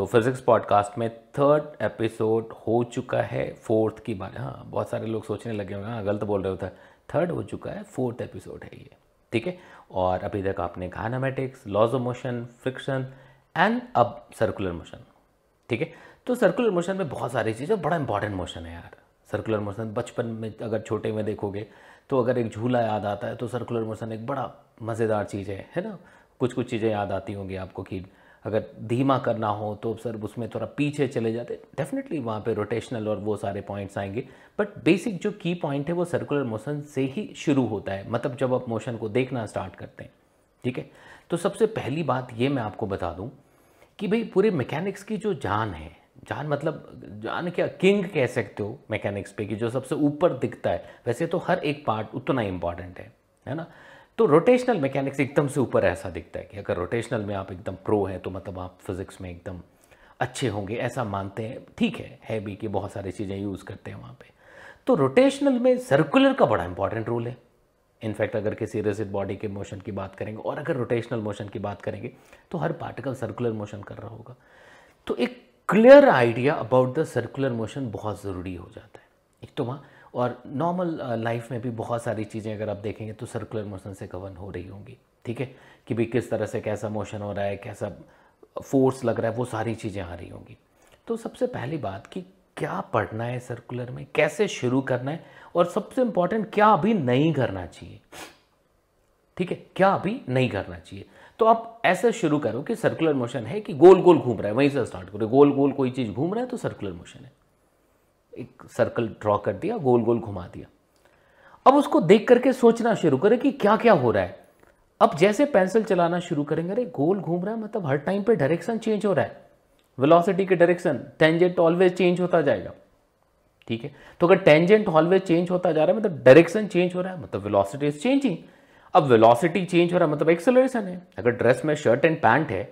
तो physics podcast में third episode हो चुका है फोर्थ की बात हाँ बहुत सारे लोग सोचने लगे होंगे हाँ गलत बोल रहे होता है थर्ड हो चुका है फोर्थ एपिसोड है ये ठीक है और अभी तक आपने kinematics laws of motion friction and अब सर्कुलर मोशन ठीक है तो सर्कुलर मोशन में बहुत सारी चीज़ें बड़ा इंपॉर्टेंट मोशन है यार सर्कुलर मोशन बचपन में अगर छोटे में देखोगे तो अगर एक झूला याद आता है तो सर्कुलर मोशन एक बड़ा मज़ेदार चीज़ है है ना कुछ कुछ चीज़ें याद आती होंगी आपको कि अगर धीमा करना हो तो सर उसमें थोड़ा पीछे चले जाते डेफिनेटली वहाँ पे रोटेशनल और वो सारे पॉइंट्स आएंगे बट बेसिक जो की पॉइंट है वो सर्कुलर मोशन से ही शुरू होता है मतलब जब आप मोशन को देखना स्टार्ट करते हैं ठीक है तो सबसे पहली बात ये मैं आपको बता दूँ कि भाई पूरे मैकेनिक्स की जो जान है जान मतलब जान क्या किंग कह सकते हो मैकेनिक्स पे कि जो सबसे ऊपर दिखता है वैसे तो हर एक पार्ट उतना इम्पॉर्टेंट है है ना तो रोटेशनल मैकेनिक्स एकदम से ऊपर ऐसा दिखता है कि अगर रोटेशनल में आप एकदम प्रो हैं तो मतलब आप फिज़िक्स में एकदम अच्छे होंगे ऐसा मानते हैं ठीक है है भी कि बहुत सारी चीज़ें यूज़ करते हैं वहाँ पे तो रोटेशनल में सर्कुलर का बड़ा इंपॉर्टेंट रोल है इनफैक्ट अगर किसी रेसिड बॉडी के मोशन की बात करेंगे और अगर रोटेशनल मोशन की बात करेंगे तो हर पार्टिकल सर्कुलर मोशन कर रहा होगा तो एक clear idea about the circular motion बहुत ज़रूरी हो जाता है एक तो वहाँ और नॉर्मल लाइफ uh, में भी बहुत सारी चीज़ें अगर आप देखेंगे तो सर्कुलर मोशन से गवर्न हो रही होंगी ठीक है कि भाई किस तरह से कैसा मोशन हो रहा है कैसा फोर्स लग रहा है वो सारी चीज़ें आ रही होंगी तो सबसे पहली बात कि क्या पढ़ना है सर्कुलर में कैसे शुरू करना है और सबसे इम्पॉर्टेंट क्या अभी नहीं करना चाहिए ठीक है क्या अभी नहीं करना चाहिए तो आप ऐसे शुरू करो कि सर्कुलर मोशन है कि गोल गोल घूम रहा है वहीं से स्टार्ट करो गोल गोल कोई चीज़ घूम रहा है तो सर्कुलर मोशन है एक सर्कल ड्रॉ कर दिया गोल गोल घुमा दिया अब उसको देख करके सोचना शुरू करें कि क्या क्या हो रहा है अब जैसे पेंसिल चलाना शुरू करेंगे अरे गोल घूम रहा है मतलब हर टाइम पे डायरेक्शन चेंज हो रहा है वेलोसिटी के डायरेक्शन टेंजेंट ऑलवेज चेंज होता जाएगा ठीक है तो अगर टेंजेंट ऑलवेज चेंज होता जा रहा है मतलब डायरेक्शन चेंज हो रहा है मतलब वेलोसिटी इज चेंजिंग अब वेलोसिटी चेंज हो रहा है मतलब एक्सेलरेशन है अगर ड्रेस में शर्ट एंड पैंट है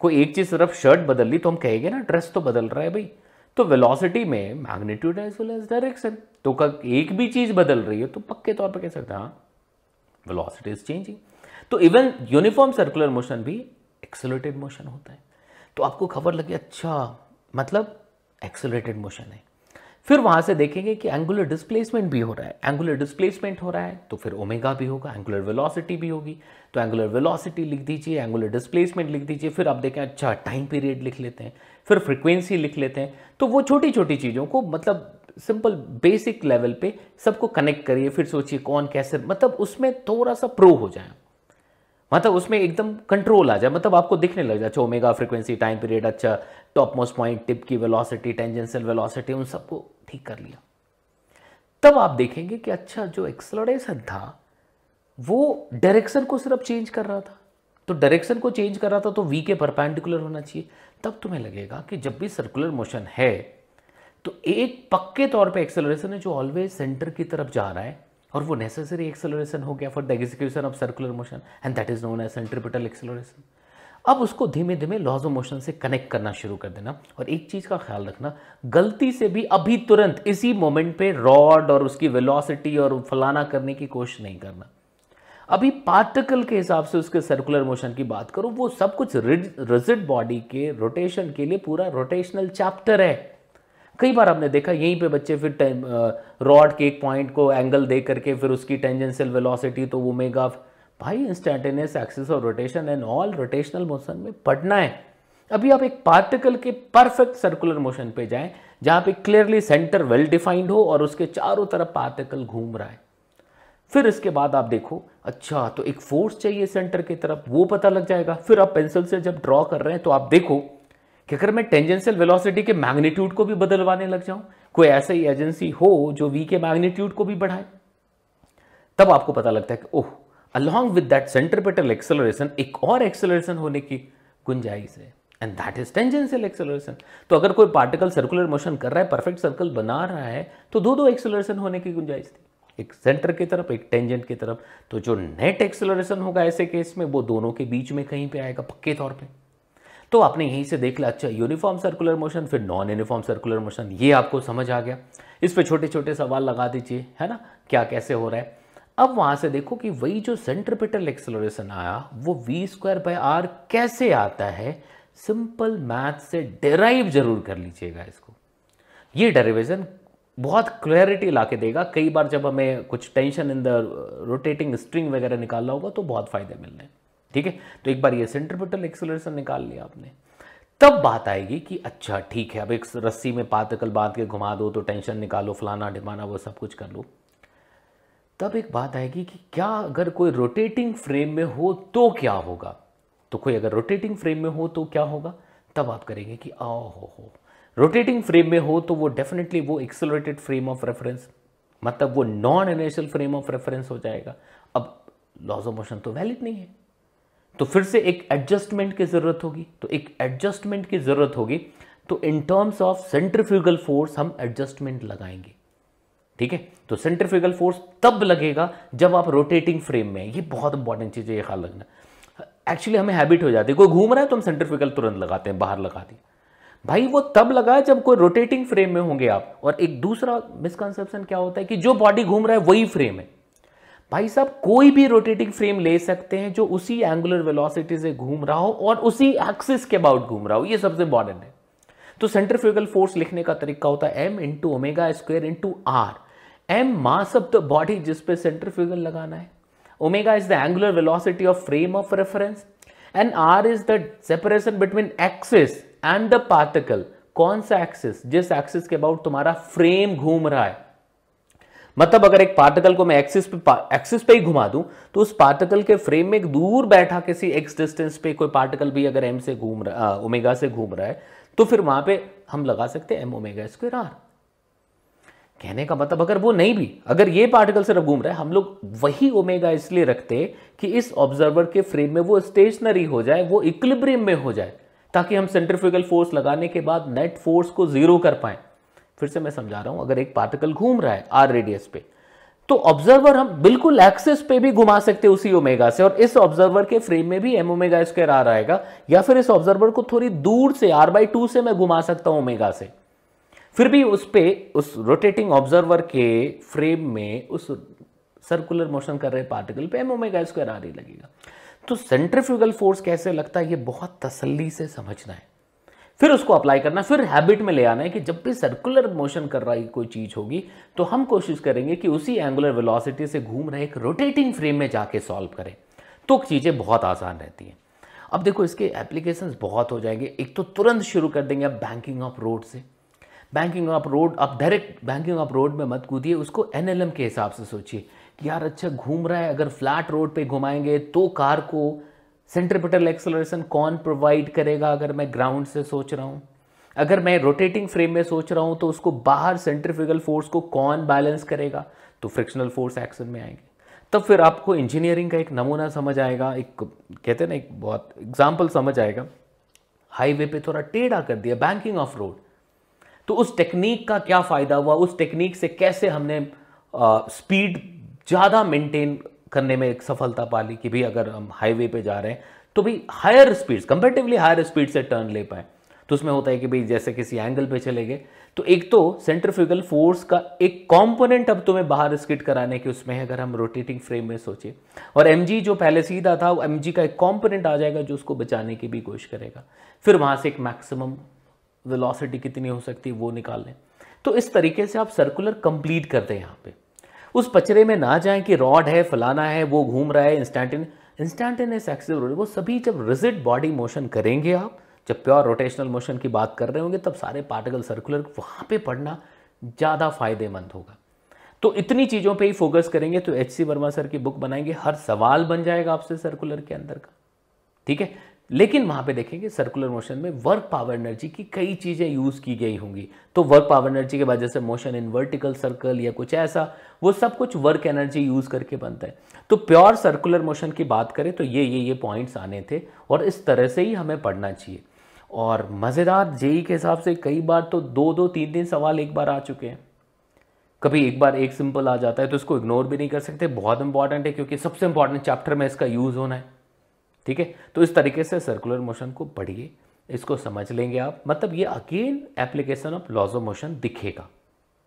कोई एक चीज़ सिर्फ शर्ट बदल ली तो हम कहेंगे ना ड्रेस तो बदल रहा है भाई तो वेलोसिटी में magnitude as well as direction तो का एक भी चीज़ बदल रही है तो पक्के तौर पर कह सकते हैं वेलोसिटी इज चेंजिंग तो इवन यूनिफॉर्म सर्कुलर मोशन भी एक्सेलरेटेड मोशन होता है तो आपको खबर लगी अच्छा मतलब एक्सेलरेटेड मोशन है फिर वहां से देखेंगे कि एंगुलर डिस्प्लेसमेंट भी हो रहा है एंगुलर डिस्प्लेसमेंट हो रहा है तो फिर ओमेगा भी होगा एंगुलर वेलोसिटी भी होगी तो एंगुलर वेलोसिटी लिख दीजिए एंगुलर डिस्प्लेसमेंट लिख दीजिए फिर आप देखें अच्छा टाइम पीरियड लिख लेते हैं फिर फ्रिक्वेंसी लिख लेते हैं तो वो छोटी छोटी चीज़ों को मतलब सिंपल बेसिक लेवल पे सबको कनेक्ट करिए फिर सोचिए कौन कैसे मतलब उसमें थोड़ा सा प्रो हो जाए मतलब उसमें एकदम कंट्रोल आ जाए मतलब आपको दिखने लग जाए अच्छा ओमेगा फ्रिक्वेंसी टाइम पीरियड अच्छा टॉप मोस्ट पॉइंट टिप की वेलोसिटी टेंजेंशियल वेलोसिटी उन सबको ठीक कर लिया तब आप देखेंगे कि अच्छा जो एक्सलोरेशन था वो डायरेक्शन को सिर्फ चेंज कर रहा था तो डायरेक्शन को चेंज कर रहा था तो वी के परपेंडिकुलर होना चाहिए तब तुम्हें लगेगा कि जब भी सर्कुलर मोशन है तो एक पक्के तौर पे एक्सेलरेशन है जो ऑलवेज सेंटर की तरफ जा रहा है और वो नेसेसरी एक्सेलरेशन हो गया for the execution of circular motion and that is known as centripetal acceleration अब उसको धीमे धीमे लॉज ऑफ मोशन से कनेक्ट करना शुरू कर देना और एक चीज़ का ख्याल रखना गलती से भी अभी तुरंत इसी मोमेंट पे रॉड और उसकी वेलोसिटी और फलाना करने की कोशिश नहीं करना अभी पार्टिकल के हिसाब से उसके सर्कुलर मोशन की बात करो वो सब कुछ रिजिड बॉडी के रोटेशन के लिए पूरा रोटेशनल चैप्टर है कई बार आपने देखा यहीं पे बच्चे फिर रॉड के एक पॉइंट को एंगल दे करके फिर उसकी टेंजेंशियल वेलोसिटी तो वो मेगा भाई instantaneous axis of rotation and all rotational motion में पढ़ना है अभी आप एक पार्टिकल के परफेक्ट सर्कुलर मोशन पे जाएं जहाँ पे क्लियरली सेंटर वेल डिफाइंड हो और उसके चारों तरफ पार्टिकल घूम रहा है फिर इसके बाद आप देखो अच्छा तो एक फोर्स चाहिए सेंटर की तरफ वो पता लग जाएगा फिर आप पेंसिल से जब ड्रॉ कर रहे हैं तो आप देखो कि अगर मैं टेंजेंशियल वेलोसिटी के मैग्नीट्यूड को भी बदलवाने लग जाऊं कोई ऐसी ही एजेंसी हो जो वी के मैग्नीट्यूड को भी बढ़ाए तब आपको पता लगता है कि ओह अलॉन्ग विद दैट पेटल एक्सेलरेशन एक और एक्सेलरेशन होने की गुंजाइश है and that is tangential acceleration तो अगर कोई पार्टिकल सर्कुलर मोशन कर रहा है परफेक्ट सर्कल बना रहा है तो दो दो एक्सेलरेशन होने की गुंजाइश थी एक सेंटर की तरफ एक टेंजेंट की तरफ तो जो नेट एक्सेलरेशन होगा ऐसे केस में वो दोनों के बीच में कहीं पे आएगा पक्के तौर पर तो आपने यहीं से देख लिया अच्छा यूनिफॉर्म सर्कुलर मोशन फिर नॉन यूनिफॉर्म सर्कुलर मोशन ये आपको समझ आ गया इस पर छोटे छोटे सवाल लगा दीजिए है ना क्या कैसे हो रहा है अब वहां से देखो कि वही जो सेंट्रपिटल एक्सलोरेशन आया वो वी स्क्वायर बाय आर कैसे आता है सिंपल मैथ से डेराइव जरूर कर लीजिएगा इसको ये डेरिवेशन बहुत क्लैरिटी ला के देगा कई बार जब हमें कुछ tension in the rotating string वगैरह निकालना होगा तो बहुत फायदे मिलने हैं ठीक है तो एक बार ये सेंट्रीपिटल एक्सेलरेशन निकाल लिया आपने तब बात आएगी कि अच्छा ठीक है अब एक रस्सी में पातकल बांध के घुमा दो तो टेंशन निकालो फलाना ढिमाना वो सब कुछ कर लो तब एक बात आएगी कि क्या अगर कोई रोटेटिंग फ्रेम में हो तो क्या होगा तो कोई अगर रोटेटिंग फ्रेम में हो तो क्या होगा तब आप करेंगे कि आ हो हो रोटेटिंग फ्रेम में हो तो वो डेफिनेटली वो एक्सेलरेटेड फ्रेम ऑफ रेफरेंस मतलब वो non inertial frame of reference हो जाएगा अब लॉज ऑफ मोशन तो वैलिड नहीं है तो फिर से एक एडजस्टमेंट की ज़रूरत होगी तो एक एडजस्टमेंट की ज़रूरत होगी तो in terms of centrifugal force हम एडजस्टमेंट लगाएंगे ठीक है तो सेंट्रिफ्यूगल फोर्स तब लगेगा जब आप रोटेटिंग फ्रेम में ये बहुत इंपॉर्टेंट चीज़ है ये ख्याल रखना एक्चुअली हमें हैबिट हो जाती है कोई घूम रहा है तो हम सेंट्रिफ्यूगल तुरंत लगाते हैं बाहर लगा दिए भाई वो तब लगा जब कोई रोटेटिंग फ्रेम में होंगे आप और एक दूसरा मिसकंसेप्शन क्या होता है कि जो बॉडी घूम रहा है वही फ्रेम है भाई साहब कोई भी रोटेटिंग फ्रेम ले सकते हैं जो उसी एंगुलर वेलोसिटी से घूम रहा हो और उसी एक्सिस के अबाउट घूम रहा हो ये सबसे इंपॉर्टेंट है तो सेंट्रीफ्यूगल फोर्स लिखने का तरीका होता है m into omega square into r m mass of the body जिस पे सेंट्रीफ्यूगल लगाना है omega is the angular velocity of frame of reference and r is the separation between axis and the particle कौन सा axis जिस axis के about तुम्हारा frame घूम रहा है मतलब अगर एक पार्टिकल को मैं एक्सिस पे एक्सिस पे ही घुमा दूं तो उस पार्टिकल के फ्रेम में एक दूर बैठा किसी एक्स डिस्टेंस पे कोई पार्टिकल भी अगर एम से घूम रहा ओमेगा से घूम रहा है तो फिर वहां पे हम लगा सकते हैं एम ओमेगा स्क्वेयर आर कहने का मतलब अगर वो नहीं भी अगर ये पार्टिकल सिर्फ घूम रहा है हम लोग वही ओमेगा इसलिए रखते कि इस ऑब्जर्वर के फ्रेम में वो स्टेशनरी हो जाए वो इक्लिब्रियम में हो जाए ताकि हम सेंट्रिफ्यूगल फोर्स लगाने के बाद नेट फोर्स को जीरो कर पाएं फिर से मैं समझा रहा हूं अगर एक पार्टिकल घूम रहा है आर रेडियस पे तो ऑब्जर्वर हम बिल्कुल एक्सिस पे भी घुमा सकते हैं उसी ओमेगा से और इस ऑब्जर्वर के फ्रेम में भी एम ओमेगा स्क्वायर आ रहेगा या फिर इस ऑब्जर्वर को थोड़ी दूर से आर बाई टू से मैं घुमा सकता हूं ओमेगा से फिर भी उस पे उस रोटेटिंग ऑब्जर्वर के फ्रेम में उस सर्कुलर मोशन कर रहे पार्टिकल पे एम ओमेगा स्क्वायर आ रही लगेगा तो सेंट्रिफ्यूगल फोर्स कैसे लगता है ये बहुत तसल्ली से समझना है फिर उसको अप्लाई करना फिर हैबिट में ले आना है कि जब भी सर्कुलर मोशन कर रही कोई चीज़ होगी तो हम कोशिश करेंगे कि उसी एंगुलर वेलोसिटी से घूम रहे एक रोटेटिंग फ्रेम में जाके सॉल्व करें तो चीज़ें बहुत आसान रहती हैं अब देखो इसके एप्लीकेशंस बहुत हो जाएंगे एक तो तुरंत शुरू कर देंगे आप बैंकिंग ऑफ रोड से बैंकिंग ऑफ रोड आप डायरेक्ट बैंकिंग ऑफ रोड में मत कूदिए उसको एनएलएम के हिसाब से सोचिए कि यार अच्छा घूम रहा है अगर फ्लैट रोड पर घुमाएंगे तो कार को सेंट्रिपिटल एक्सलोरेशन कौन प्रोवाइड करेगा अगर मैं ग्राउंड से सोच रहा हूँ अगर मैं रोटेटिंग फ्रेम में सोच रहा हूँ तो उसको बाहर सेंट्रिफिकल फोर्स को कौन बैलेंस करेगा तो फ्रिक्शनल फोर्स एक्शन में आएंगे तब फिर आपको इंजीनियरिंग का एक नमूना समझ आएगा एक कहते हैं ना एक बहुत एग्जाम्पल समझ आएगा हाईवे पे थोड़ा टेढ़ा कर दिया बैंकिंग ऑफ रोड तो उस टेक्निक का क्या फ़ायदा हुआ उस टेक्निक से कैसे हमने स्पीड ज़्यादा मेंटेन करने में एक सफलता पा ली कि भी अगर हम हाईवे पे जा रहे हैं तो भी higher speed comparatively higher speed से टर्न ले पाए तो उसमें होता है कि भाई जैसे किसी एंगल पे चले गए तो एक तो सेंट्रीफ्यूगल फोर्स का एक कंपोनेंट अब तुम्हें बाहर स्किट कराने के उसमें है अगर हम रोटेटिंग फ्रेम में सोचे और एम जो पहले सीधा था वो एम का एक कॉम्पोनेंट आ जाएगा जो उसको बचाने की भी कोशिश करेगा फिर वहाँ से एक मैक्सिमम वेलोसिटी कितनी हो सकती है वो निकाल लें तो इस तरीके से आप सर्कुलर कंप्लीट करते हैं यहाँ पर उस पचरे में ना जाएं कि रॉड है फलाना है वो घूम रहा है इंस्टेंटेन इंस्टेंटेनियस एक्सिव वो सभी जब रिजिड बॉडी मोशन करेंगे आप जब प्योर रोटेशनल मोशन की बात कर रहे होंगे तब सारे पार्टिकल सर्कुलर वहाँ पे पढ़ना ज़्यादा फायदेमंद होगा तो इतनी चीज़ों पे ही फोकस करेंगे तो एच सी वर्मा सर की बुक बनाएंगे हर सवाल बन जाएगा आपसे सर्कुलर के अंदर का ठीक है लेकिन वहां पे देखेंगे सर्कुलर मोशन में वर्क पावर एनर्जी की कई चीज़ें यूज़ की गई होंगी तो वर्क पावर एनर्जी के बाद जैसे मोशन इन वर्टिकल सर्कल या कुछ ऐसा वो सब कुछ वर्क एनर्जी यूज़ करके बनता है तो प्योर सर्कुलर मोशन की बात करें तो ये ये ये पॉइंट्स आने थे और इस तरह से ही हमें पढ़ना चाहिए और मज़ेदार जेई के हिसाब से कई बार तो दो दो तीन तीन सवाल एक बार आ चुके हैं कभी एक बार एक सिंपल आ जाता है तो इसको इग्नोर भी नहीं कर सकते बहुत इंपॉर्टेंट है क्योंकि सबसे इंपॉर्टेंट चैप्टर में इसका यूज़ होना है ठीक है तो इस तरीके से सर्कुलर मोशन को पढ़िए इसको समझ लेंगे आप मतलब ये again application of laws of motion दिखेगा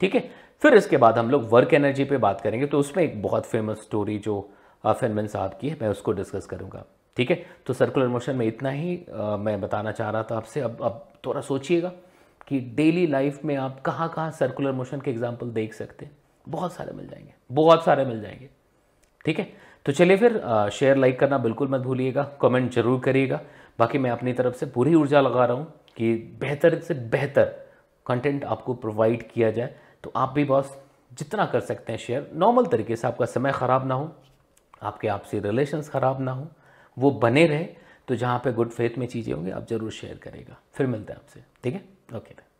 ठीक है फिर इसके बाद हम लोग वर्क एनर्जी पे बात करेंगे तो उसमें एक बहुत फेमस स्टोरी जो फेनमेन साहब की है मैं उसको डिस्कस करूंगा ठीक है तो सर्कुलर मोशन में इतना ही आ, मैं बताना चाह रहा था आपसे अब अब थोड़ा सोचिएगा कि डेली लाइफ में आप कहाँ कहाँ सर्कुलर मोशन के एग्जाम्पल देख सकते हैं बहुत सारे मिल जाएंगे बहुत सारे मिल जाएंगे ठीक है तो चलिए फिर शेयर लाइक करना बिल्कुल मत भूलिएगा कमेंट जरूर करिएगा बाकी मैं अपनी तरफ से पूरी ऊर्जा लगा रहा हूँ कि बेहतर से बेहतर कंटेंट आपको प्रोवाइड किया जाए तो आप भी बॉस जितना कर सकते हैं शेयर नॉर्मल तरीके से आपका समय ख़राब ना हो आपके आपसी रिलेशंस ख़राब ना हो वो बने रहे तो जहाँ पे गुड फेथ में चीज़ें होंगी आप ज़रूर शेयर करेगा फिर मिलते हैं आपसे ठीक है ओके